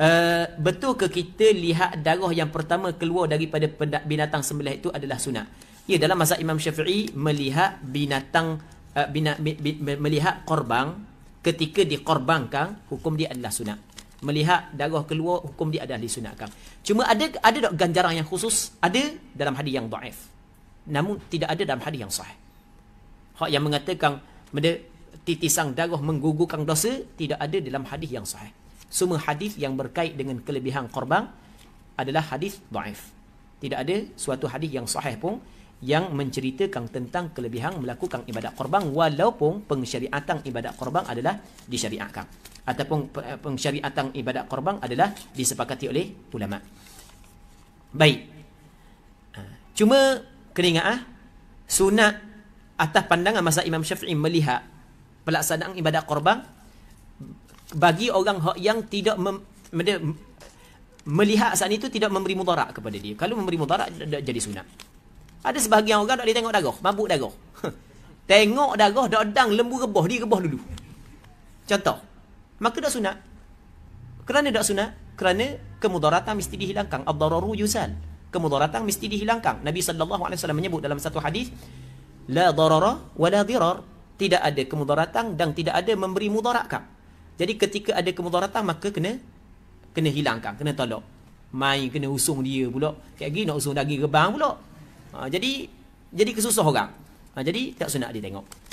Eh, betul ke kita lihat darah yang pertama keluar daripada binatang sembelih itu adalah sunat? Ya, dalam masa Imam Syafi'i melihat binatang uh, bina, bi, bi, melihat korban ketika dikorbankan hukum dia adalah sunat. Melihat darah keluar hukum dia adalah disunatkan. Cuma ada ada dok ganjaran yang khusus ada dalam hadis yang dhaif. Namun tidak ada dalam hadis yang sahih. Hak yang mengatakan benda titisan darah menggugurkan dosa tidak ada dalam hadis yang sahih semua hadis yang berkait dengan kelebihan korban adalah hadis dhaif. Tidak ada suatu hadis yang sahih pun yang menceritakan tentang kelebihan melakukan ibadat korban walaupun pengsyariatan ibadat korban adalah disyariatkan ataupun eh, pengsyariatan ibadat korban adalah disepakati oleh ulama. Baik. Ah, cuma kena ingat ah sunat atas pandangan masa Imam Syafi'i melihat pelaksanaan ibadat korban bagi orang yang tidak mem, melihat saat itu tidak memberi mudarat kepada dia. Kalau memberi mudarat jadi sunat. Ada sebahagian orang tak boleh tengok darah, mabuk darah. Tengok darah dak dang lembu rebah, dia rebah dulu. Contoh. Maka dak sunat. Kerana dak sunat? Kerana kemudaratan mesti dihilangkan. Ad-dararu yuzal. Kemudaratan mesti dihilangkan. Nabi sallallahu alaihi wasallam menyebut dalam satu hadis, la darara wa la dirar. Tidak ada kemudaratan dan tidak ada memberi mudarat jadi ketika ada kemudaratan maka kena kena hilangkan, kena tolak. Main kena usung dia pula. Kayak gini nak usung daging rebang pula. Ha, jadi jadi kesusah orang. Ha, jadi tak sunat dia tengok.